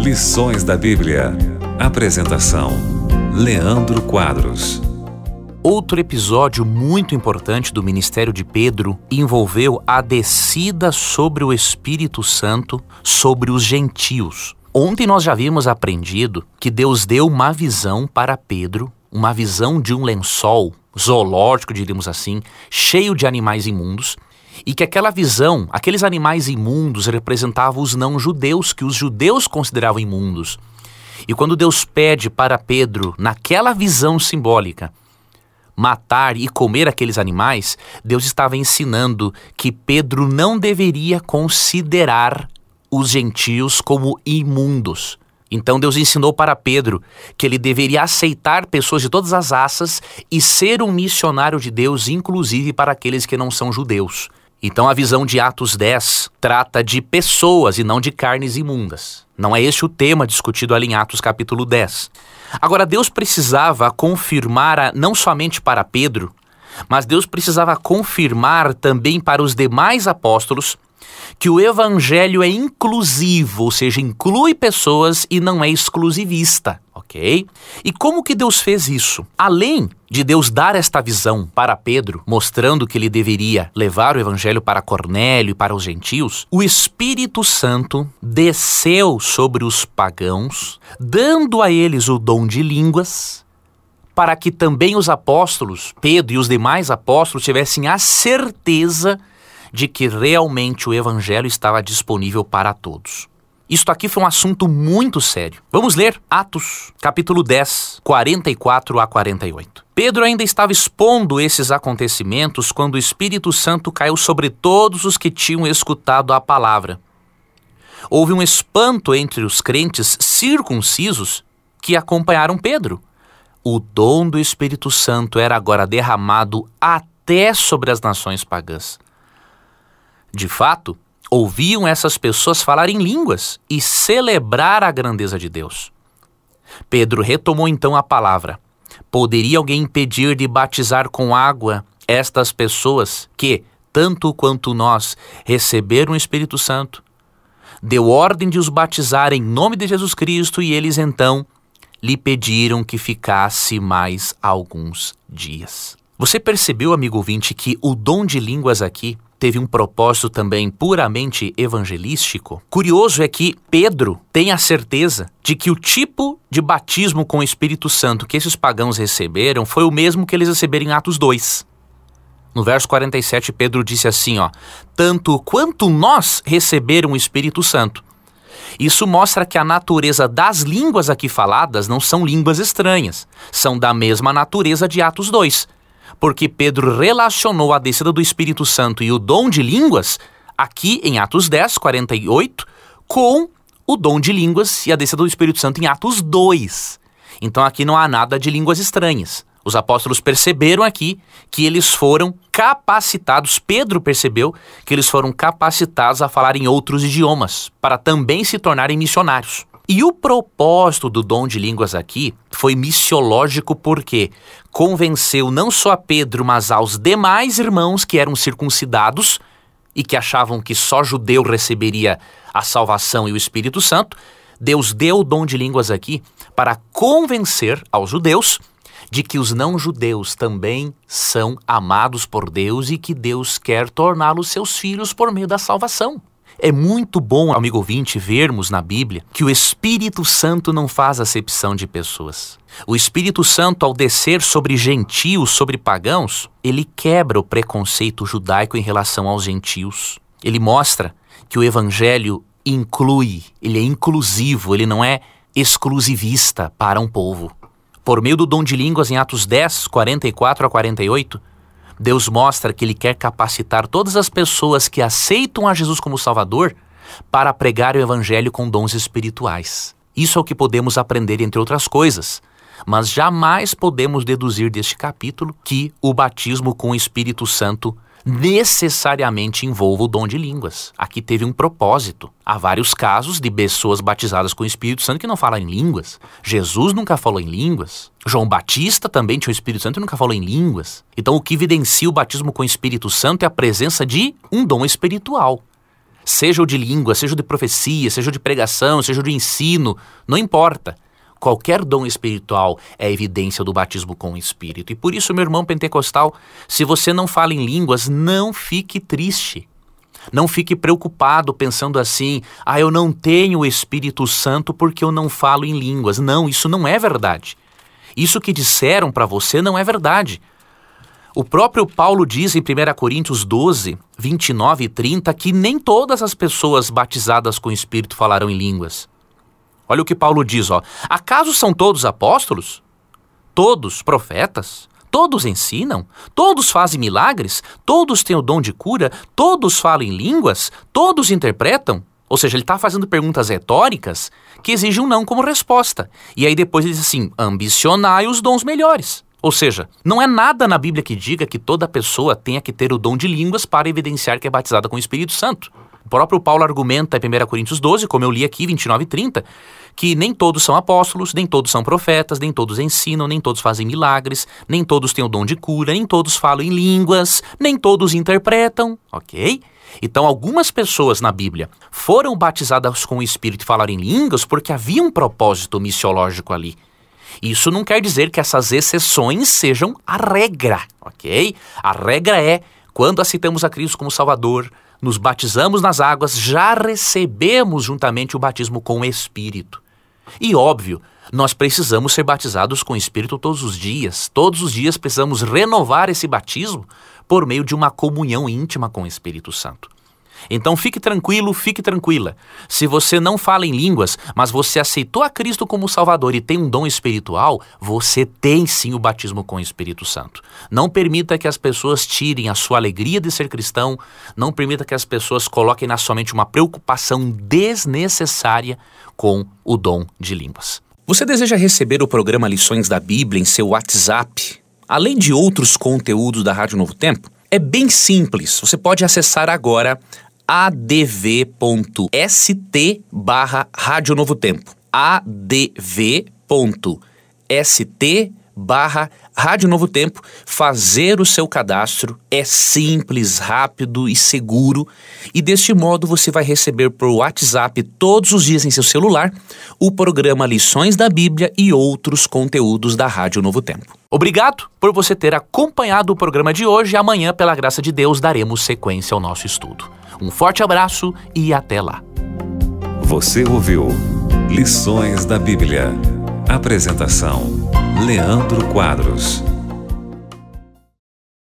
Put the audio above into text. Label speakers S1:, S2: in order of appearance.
S1: Lições da Bíblia. Apresentação: Leandro Quadros. Outro episódio muito importante do ministério de Pedro envolveu a descida sobre o Espírito Santo sobre os gentios. Ontem nós já havíamos aprendido que Deus deu uma visão para Pedro, uma visão de um lençol zoológico, diríamos assim, cheio de animais imundos, e que aquela visão, aqueles animais imundos representavam os não-judeus, que os judeus consideravam imundos. E quando Deus pede para Pedro, naquela visão simbólica, matar e comer aqueles animais, Deus estava ensinando que Pedro não deveria considerar os gentios como imundos. Então Deus ensinou para Pedro que ele deveria aceitar pessoas de todas as raças e ser um missionário de Deus, inclusive para aqueles que não são judeus. Então a visão de Atos 10 trata de pessoas e não de carnes imundas. Não é este o tema discutido ali em Atos capítulo 10. Agora, Deus precisava confirmar a, não somente para Pedro, mas Deus precisava confirmar também para os demais apóstolos que o evangelho é inclusivo, ou seja, inclui pessoas e não é exclusivista, ok? E como que Deus fez isso? Além de Deus dar esta visão para Pedro, mostrando que ele deveria levar o evangelho para Cornélio e para os gentios, o Espírito Santo desceu sobre os pagãos, dando a eles o dom de línguas, para que também os apóstolos, Pedro e os demais apóstolos, tivessem a certeza de de que realmente o Evangelho estava disponível para todos. Isto aqui foi um assunto muito sério. Vamos ler Atos, capítulo 10, 44 a 48. Pedro ainda estava expondo esses acontecimentos quando o Espírito Santo caiu sobre todos os que tinham escutado a palavra. Houve um espanto entre os crentes circuncisos que acompanharam Pedro. O dom do Espírito Santo era agora derramado até sobre as nações pagãs. De fato, ouviam essas pessoas falar em línguas e celebrar a grandeza de Deus. Pedro retomou então a palavra. Poderia alguém impedir de batizar com água estas pessoas que, tanto quanto nós, receberam o Espírito Santo? Deu ordem de os batizar em nome de Jesus Cristo e eles então lhe pediram que ficasse mais alguns dias. Você percebeu, amigo ouvinte, que o dom de línguas aqui teve um propósito também puramente evangelístico, curioso é que Pedro tem a certeza de que o tipo de batismo com o Espírito Santo que esses pagãos receberam foi o mesmo que eles receberam em Atos 2. No verso 47, Pedro disse assim, ó: "Tanto quanto nós receberam o Espírito Santo". Isso mostra que a natureza das línguas aqui faladas não são línguas estranhas, são da mesma natureza de Atos 2 porque Pedro relacionou a descida do Espírito Santo e o dom de línguas, aqui em Atos 10, 48, com o dom de línguas e a descida do Espírito Santo em Atos 2. Então aqui não há nada de línguas estranhas. Os apóstolos perceberam aqui que eles foram capacitados, Pedro percebeu que eles foram capacitados a falar em outros idiomas, para também se tornarem missionários. E o propósito do dom de línguas aqui foi missiológico porque convenceu não só a Pedro, mas aos demais irmãos que eram circuncidados e que achavam que só judeu receberia a salvação e o Espírito Santo. Deus deu o dom de línguas aqui para convencer aos judeus de que os não-judeus também são amados por Deus e que Deus quer torná-los seus filhos por meio da salvação. É muito bom, amigo ouvinte, vermos na Bíblia que o Espírito Santo não faz acepção de pessoas. O Espírito Santo, ao descer sobre gentios, sobre pagãos, ele quebra o preconceito judaico em relação aos gentios. Ele mostra que o Evangelho inclui, ele é inclusivo, ele não é exclusivista para um povo. Por meio do dom de línguas, em Atos 10, 44 a 48, Deus mostra que Ele quer capacitar todas as pessoas que aceitam a Jesus como Salvador para pregar o Evangelho com dons espirituais. Isso é o que podemos aprender, entre outras coisas. Mas jamais podemos deduzir deste capítulo que o batismo com o Espírito Santo necessariamente envolva o dom de línguas. Aqui teve um propósito. Há vários casos de pessoas batizadas com o Espírito Santo que não falam em línguas. Jesus nunca falou em línguas. João Batista também tinha o Espírito Santo e nunca falou em línguas. Então, o que evidencia o batismo com o Espírito Santo é a presença de um dom espiritual. Seja o de língua, seja o de profecia, seja o de pregação, seja o de ensino, não importa. Qualquer dom espiritual é evidência do batismo com o Espírito. E por isso, meu irmão pentecostal, se você não fala em línguas, não fique triste. Não fique preocupado pensando assim: ah, eu não tenho o Espírito Santo porque eu não falo em línguas. Não, isso não é verdade. Isso que disseram para você não é verdade. O próprio Paulo diz em 1 Coríntios 12, 29 e 30 que nem todas as pessoas batizadas com o Espírito falarão em línguas. Olha o que Paulo diz, ó. Acaso são todos apóstolos? Todos profetas? Todos ensinam? Todos fazem milagres? Todos têm o dom de cura? Todos falam em línguas? Todos interpretam? Ou seja, ele está fazendo perguntas retóricas que exigem um não como resposta. E aí depois ele diz assim: ambicionai os dons melhores. Ou seja, não é nada na Bíblia que diga que toda pessoa tenha que ter o dom de línguas para evidenciar que é batizada com o Espírito Santo. O próprio Paulo argumenta em 1 Coríntios 12, como eu li aqui, 29 e 30, que nem todos são apóstolos, nem todos são profetas, nem todos ensinam, nem todos fazem milagres, nem todos têm o dom de cura, nem todos falam em línguas, nem todos interpretam, ok? Então, algumas pessoas na Bíblia foram batizadas com o Espírito e falaram em línguas porque havia um propósito missiológico ali. Isso não quer dizer que essas exceções sejam a regra, ok? A regra é quando aceitamos a Cristo como Salvador, nos batizamos nas águas, já recebemos juntamente o batismo com o Espírito. E óbvio, nós precisamos ser batizados com o Espírito todos os dias. Todos os dias precisamos renovar esse batismo por meio de uma comunhão íntima com o Espírito Santo. Então fique tranquilo, fique tranquila. Se você não fala em línguas, mas você aceitou a Cristo como Salvador e tem um dom espiritual, você tem sim o batismo com o Espírito Santo. Não permita que as pessoas tirem a sua alegria de ser cristão, não permita que as pessoas coloquem na sua mente uma preocupação desnecessária com o dom de línguas. Você deseja receber o programa Lições da Bíblia em seu WhatsApp, além de outros conteúdos da Rádio Novo Tempo? É bem simples. Você pode acessar agora adv.st barra Rádio Novo Tempo. adv.st barra Rádio Novo Tempo. Fazer o seu cadastro é simples, rápido e seguro. E deste modo você vai receber por WhatsApp todos os dias em seu celular o programa Lições da Bíblia e outros conteúdos da Rádio Novo Tempo. Obrigado por você ter acompanhado o programa de hoje. Amanhã, pela graça de Deus, daremos sequência ao nosso estudo. Um forte abraço e até lá. Você ouviu Lições da Bíblia. Apresentação Leandro Quadros.